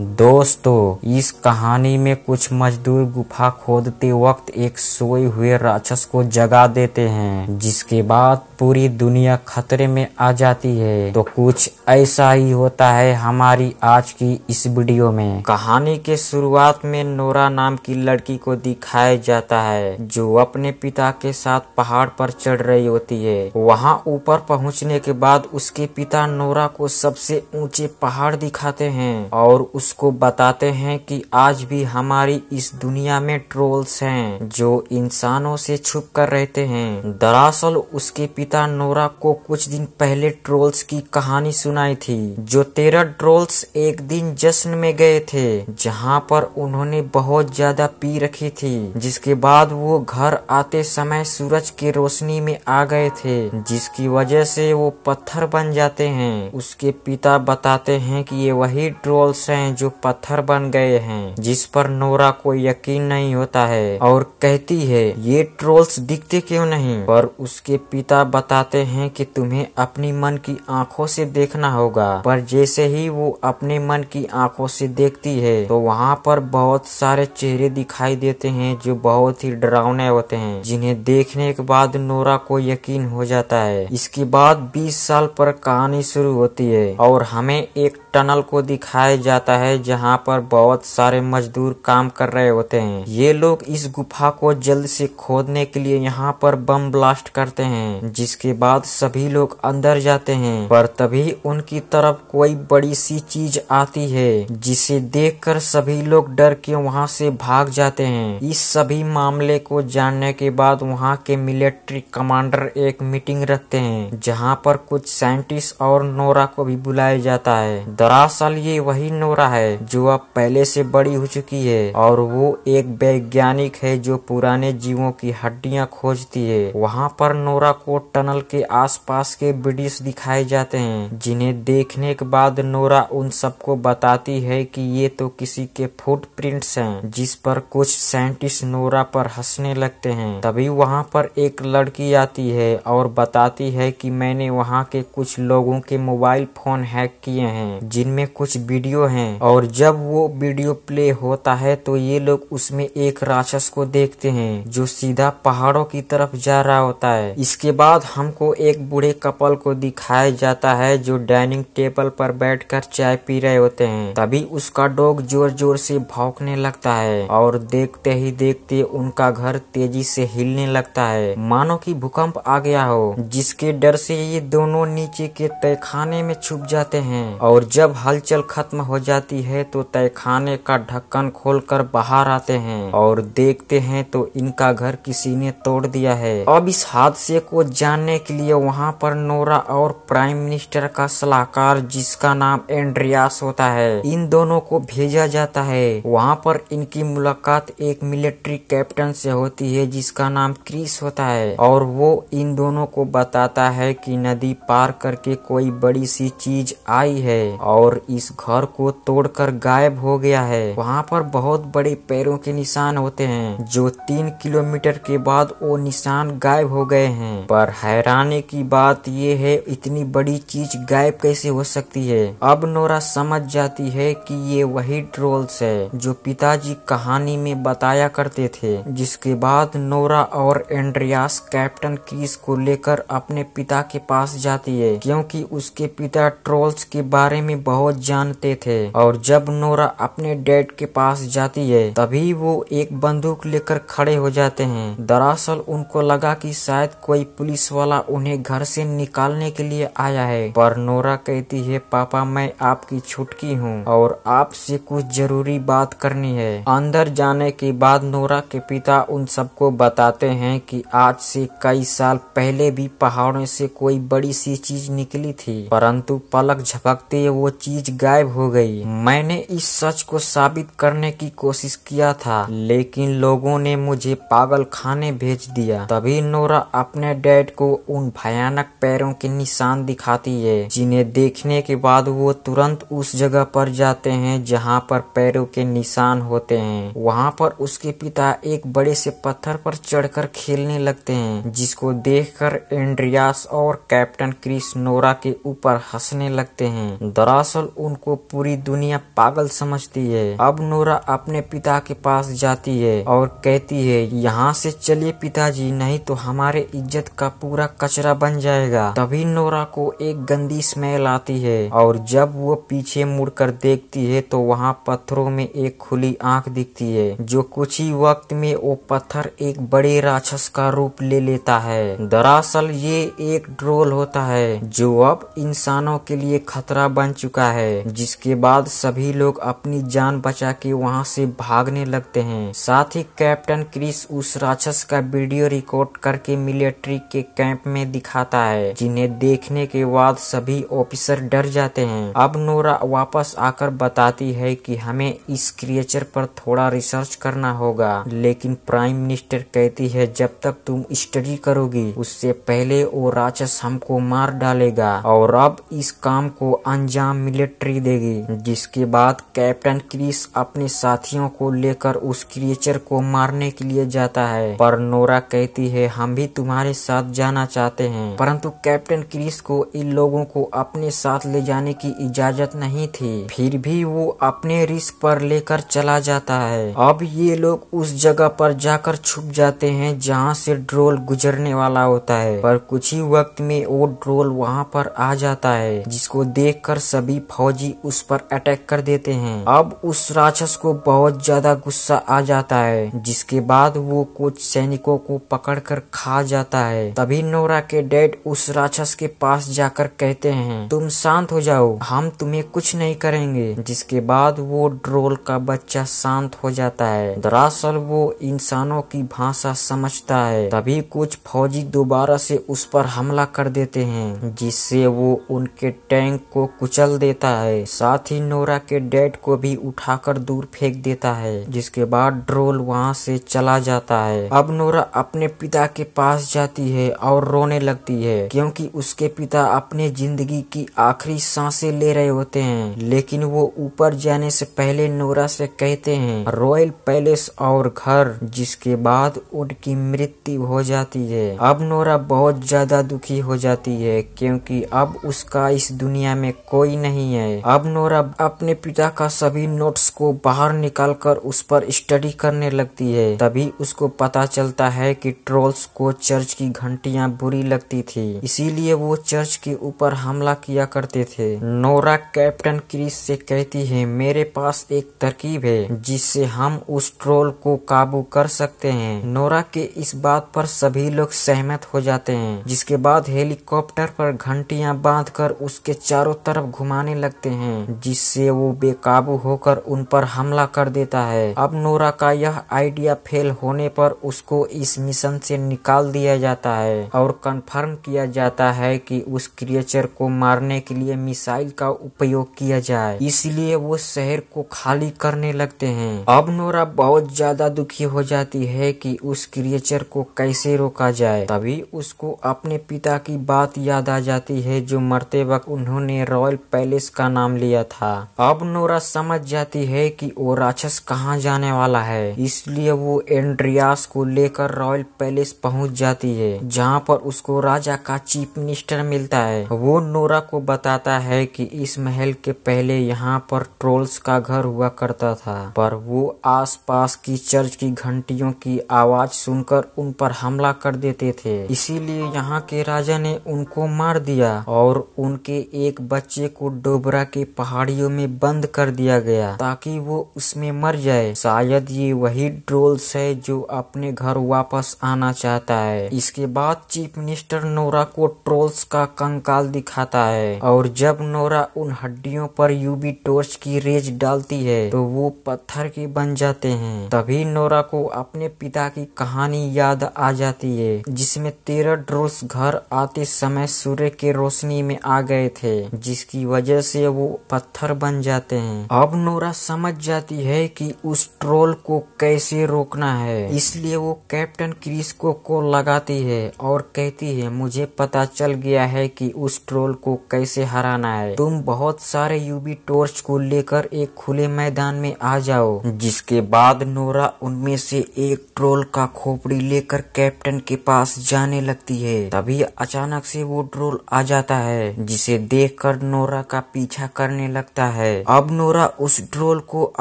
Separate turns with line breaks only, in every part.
दोस्तों इस कहानी में कुछ मजदूर गुफा खोदते वक्त एक सोए हुए राक्षस को जगा देते हैं जिसके बाद पूरी दुनिया खतरे में आ जाती है तो कुछ ऐसा ही होता है हमारी आज की इस वीडियो में कहानी के शुरुआत में नोरा नाम की लड़की को दिखाया जाता है जो अपने पिता के साथ पहाड़ पर चढ़ रही होती है वहाँ ऊपर पहुँचने के बाद उसके पिता नोरा को सबसे ऊंचे पहाड़ दिखाते है और उस उसको बताते हैं कि आज भी हमारी इस दुनिया में ट्रोल्स हैं जो इंसानों से छुप कर रहते हैं दरअसल उसके पिता नोरा को कुछ दिन पहले ट्रोल्स की कहानी सुनाई थी जो तेरह ट्रोल्स एक दिन जश्न में गए थे जहाँ पर उन्होंने बहुत ज्यादा पी रखी थी जिसके बाद वो घर आते समय सूरज की रोशनी में आ गए थे जिसकी वजह से वो पत्थर बन जाते हैं उसके पिता बताते हैं कि ये वही ट्रोल्स हैं जो पत्थर बन गए हैं जिस पर नोरा को यकीन नहीं होता है और कहती है ये ट्रोल्स दिखते क्यों नहीं पर उसके पिता बताते हैं कि तुम्हें अपनी मन की आंखों से देखना होगा पर जैसे ही वो अपने मन की आंखों से देखती है तो वहाँ पर बहुत सारे चेहरे दिखाई देते हैं जो बहुत ही डरावने होते हैं जिन्हें देखने के बाद नोरा को यकीन हो जाता है इसके बाद 20 साल पर कहानी शुरू होती है और हमें एक टनल को दिखाया जाता है है जहाँ पर बहुत सारे मजदूर काम कर रहे होते हैं ये लोग इस गुफा को जल्द से खोदने के लिए यहाँ पर बम ब्लास्ट करते हैं जिसके बाद सभी लोग अंदर जाते हैं पर तभी उनकी तरफ कोई बड़ी सी चीज आती है जिसे देख सभी लोग डर के वहाँ से भाग जाते हैं इस सभी मामले को जानने के बाद वहाँ के मिलिट्री कमांडर एक मीटिंग रखते हैं जहाँ पर कुछ साइंटिस्ट और नोरा को भी बुलाया जाता है दरअसल ये वही नोरा है है जो अब पहले से बड़ी हो चुकी है और वो एक वैज्ञानिक है जो पुराने जीवों की हड्डियां खोजती है वहाँ पर नोरा को टनल के आसपास के ब्रिटिश दिखाए जाते हैं जिन्हें देखने के बाद नोरा उन सबको बताती है कि ये तो किसी के फुटप्रिंट्स हैं जिस पर कुछ साइंटिस्ट नोरा पर हंसने लगते हैं तभी वहाँ पर एक लड़की आती है और बताती है कि मैंने वहाँ के कुछ लोगों के मोबाइल फोन हैक किए हैं जिनमें कुछ वीडियो हैं हम्म। और जब वो वीडियो प्ले होता है तो ये लोग उसमें एक राक्षस को देखते हैं जो सीधा पहाड़ों की तरफ जा रहा होता है इसके बाद हमको एक बूढ़े कपल को दिखाया जाता है जो डाइनिंग टेबल पर बैठकर चाय पी रहे होते हैं तभी उसका डॉग जोर जोर से भौंकने लगता है और देखते ही देखते उनका घर तेजी से हिलने लगता है मानो कि भूकंप आ गया हो जिसके डर से ये दोनों नीचे के तय खाने में छुप जाते हैं और जब हलचल खत्म हो जाती जाती है तो तयखाने का ढक्कन खोलकर बाहर आते हैं और देखते हैं तो इनका घर किसी ने तोड़ दिया है अब इस हादसे को जानने के लिए वहाँ पर नोरा और प्राइम मिनिस्टर का सलाहकार जिसका नाम एंड्रियास होता है इन दोनों को भेजा जाता है वहाँ पर इनकी मुलाकात एक मिलिट्री कैप्टन से होती है जिसका नाम क्रिस होता है और वो इन दोनों को बताता है कि नदी पार करके कोई बड़ी सी चीज आई है और इस घर को तो छोड़कर गायब हो गया है वहाँ पर बहुत बड़े पैरों के निशान होते हैं जो तीन किलोमीटर के बाद वो निशान गायब हो गए हैं पर हैरानी की बात ये है इतनी बड़ी चीज गायब कैसे हो सकती है अब नोरा समझ जाती है कि ये वही ट्रोल्स है जो पिताजी कहानी में बताया करते थे जिसके बाद नोरा और एंड्रियास कैप्टन क्रिस को लेकर अपने पिता के पास जाती है क्योंकि उसके पिता ट्रोल्स के बारे में बहुत जानते थे और और जब नोरा अपने डैड के पास जाती है तभी वो एक बंदूक लेकर खड़े हो जाते हैं दरअसल उनको लगा कि शायद कोई पुलिस वाला उन्हें घर से निकालने के लिए आया है पर नोरा कहती है पापा मैं आपकी छुटकी हूँ और आपसे कुछ जरूरी बात करनी है अंदर जाने के बाद नोरा के पिता उन सबको बताते हैं कि आज से कई साल पहले भी पहाड़ों से कोई बड़ी सी चीज निकली थी परंतु पलक झपकते वो चीज गायब हो गई मैंने इस सच को साबित करने की कोशिश किया था लेकिन लोगों ने मुझे पागल खाने भेज दिया तभी नोरा अपने डैड को उन भयानक पैरों के निशान दिखाती है जिन्हें देखने के बाद वो तुरंत उस जगह पर जाते हैं जहाँ पर पैरों के निशान होते हैं वहाँ पर उसके पिता एक बड़े से पत्थर पर चढ़कर खेलने लगते है जिसको देख एंड्रियास और कैप्टन क्रिस नोरा के ऊपर हंसने लगते है दरअसल उनको पूरी दुनिया दुनिया पागल समझती है अब नोरा अपने पिता के पास जाती है और कहती है यहाँ से चलिए पिताजी नहीं तो हमारे इज्जत का पूरा कचरा बन जाएगा तभी नोरा को एक गंदी स्मेल आती है और जब वो पीछे मुड़कर देखती है तो वहाँ पत्थरों में एक खुली आंख दिखती है जो कुछ ही वक्त में वो पत्थर एक बड़े राक्षस का रूप ले लेता है दरअसल ये एक ड्रोल होता है जो अब इंसानों के लिए खतरा बन चुका है जिसके बाद सभी लोग अपनी जान बचा के वहाँ से भागने लगते हैं साथ ही कैप्टन क्रिस उस राक्षस का वीडियो रिकॉर्ड करके मिलिट्री के कैंप में दिखाता है जिन्हें देखने के बाद सभी ऑफिसर डर जाते हैं अब नोरा वापस आकर बताती है कि हमें इस क्रिएचर पर थोड़ा रिसर्च करना होगा लेकिन प्राइम मिनिस्टर कहती है जब तक तुम स्टडी करोगी उससे पहले वो राक्षस हमको मार डालेगा और अब इस काम को अंजाम मिलिट्री देगी जिस इसके बाद कैप्टन क्रिस अपने साथियों को लेकर उस क्रिएचर को मारने के लिए जाता है पर नोरा कहती है हम भी तुम्हारे साथ जाना चाहते हैं परंतु कैप्टन क्रिस को इन लोगों को अपने साथ ले जाने की इजाजत नहीं थी फिर भी वो अपने रिस्क पर लेकर चला जाता है अब ये लोग उस जगह पर जाकर छुप जाते हैं जहाँ से ड्रोल गुजरने वाला होता है पर कुछ ही वक्त में वो ड्रोल वहाँ पर आ जाता है जिसको देख सभी फौजी उस पर अटैक अटैक कर देते हैं अब उस राक्षस को बहुत ज्यादा गुस्सा आ जाता है जिसके बाद वो कुछ सैनिकों को पकड़ कर खा जाता है तभी नोरा के डैड उस राक्षस के पास जाकर कहते हैं तुम शांत हो जाओ हम तुम्हें कुछ नहीं करेंगे जिसके बाद वो ड्रोल का बच्चा शांत हो जाता है दरअसल वो इंसानों की भाषा समझता है तभी कुछ फौजी दोबारा से उस पर हमला कर देते हैं जिससे वो उनके टैंक को कुचल देता है साथ ही नोरा के डैड को भी उठाकर दूर फेंक देता है जिसके बाद ड्रोल वहाँ से चला जाता है अब नोरा अपने पिता के पास जाती है और रोने लगती है क्योंकि उसके पिता अपने जिंदगी की आखिरी सांसें ले रहे होते हैं लेकिन वो ऊपर जाने से पहले नोरा से कहते हैं रॉयल पैलेस और घर जिसके बाद उनकी मृत्यु हो जाती है अब नोरा बहुत ज्यादा दुखी हो जाती है क्योंकि अब उसका इस दुनिया में कोई नहीं है अब नोरा अपने पिता का सभी नोट्स को बाहर निकालकर उस पर स्टडी करने लगती है तभी उसको पता चलता है कि ट्रोल्स को चर्च की घंटियां बुरी लगती थी इसीलिए वो चर्च के ऊपर हमला किया करते थे नोरा कैप्टन क्रिस से कहती है मेरे पास एक तरकीब है जिससे हम उस ट्रोल को काबू कर सकते है नोरा के इस बात पर सभी लोग सहमत हो जाते हैं जिसके बाद हेलीकॉप्टर पर घंटियां बांधकर उसके चारों तरफ घुमाने लगते हैं जिससे से वो बेकाबू होकर उन पर हमला कर देता है अब नोरा का यह आइडिया फेल होने पर उसको इस मिशन से निकाल दिया जाता है और कंफर्म किया जाता है कि उस क्रिएचर को मारने के लिए मिसाइल का उपयोग किया जाए इसलिए वो शहर को खाली करने लगते हैं अब नोरा बहुत ज्यादा दुखी हो जाती है कि उस क्रिएचर को कैसे रोका जाए तभी उसको अपने पिता की बात याद आ जाती है जो मरते वक्त उन्होंने रॉयल पैलेस का नाम लिया था अब नोरा समझ जाती है कि वो राक्षस कहाँ जाने वाला है इसलिए वो एंड्रियास को लेकर रॉयल पैलेस पहुंच जाती है जहाँ पर उसको राजा का चीफ मिनिस्टर मिलता है वो नोरा को बताता है कि इस महल के पहले यहाँ पर ट्रोल्स का घर हुआ करता था पर वो आसपास की चर्च की घंटियों की आवाज सुनकर उन पर हमला कर देते थे इसीलिए यहाँ के राजा ने उनको मार दिया और उनके एक बच्चे को डोबरा के पहाड़ियों में बंद कर दिया गया ताकि वो उसमें मर जाए शायद ये वही ड्रोल्स है जो अपने घर वापस आना चाहता है इसके बाद चीफ मिनिस्टर नोरा को ट्रोल्स का कंकाल दिखाता है और जब नोरा उन हड्डियों पर यूबी टोर्च की रेज डालती है तो वो पत्थर के बन जाते हैं तभी नोरा को अपने पिता की कहानी याद आ जाती है जिसमें तेरह ड्रोल्स घर आते समय सूर्य के रोशनी में आ गए थे जिसकी वजह से वो पत्थर बन बन जाते हैं अब नोरा समझ जाती है कि उस ट्रोल को कैसे रोकना है इसलिए वो कैप्टन क्रिस को कॉल लगाती है और कहती है मुझे पता चल गया है कि उस ट्रोल को कैसे हराना है तुम बहुत सारे यूबी टोर्च को लेकर एक खुले मैदान में आ जाओ जिसके बाद नोरा उनमें से एक ट्रोल का खोपड़ी लेकर कैप्टन के पास जाने लगती है तभी अचानक से वो ट्रोल आ जाता है जिसे देखकर नोरा का पीछा करने लगता है है अब नोरा उस ड्रोल को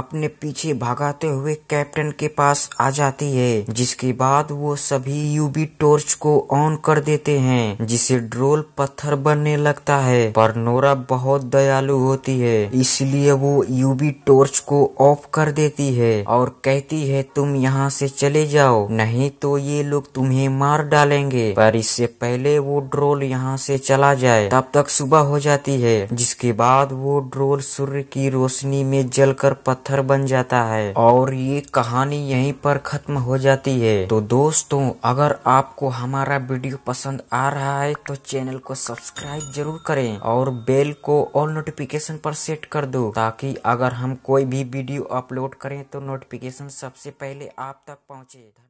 अपने पीछे भगाते हुए कैप्टन के पास आ जाती है जिसके बाद वो सभी यूबी टोर्च को ऑन कर देते हैं जिसे ड्रोल पत्थर बनने लगता है पर नोरा बहुत दयालु होती है इसलिए वो यूबी टोर्च को ऑफ कर देती है और कहती है तुम यहाँ से चले जाओ नहीं तो ये लोग तुम्हें मार डालेंगे पर इससे पहले वो ड्रोल यहाँ से चला जाए तब तक सुबह हो जाती है जिसके बाद वो ड्रोल सूर्य की रोशनी में जलकर पत्थर बन जाता है और ये कहानी यहीं पर खत्म हो जाती है तो दोस्तों अगर आपको हमारा वीडियो पसंद आ रहा है तो चैनल को सब्सक्राइब जरूर करें और बेल को ऑल नोटिफिकेशन पर सेट कर दो ताकि अगर हम कोई भी वीडियो अपलोड करें तो नोटिफिकेशन सबसे पहले आप तक पहुँचे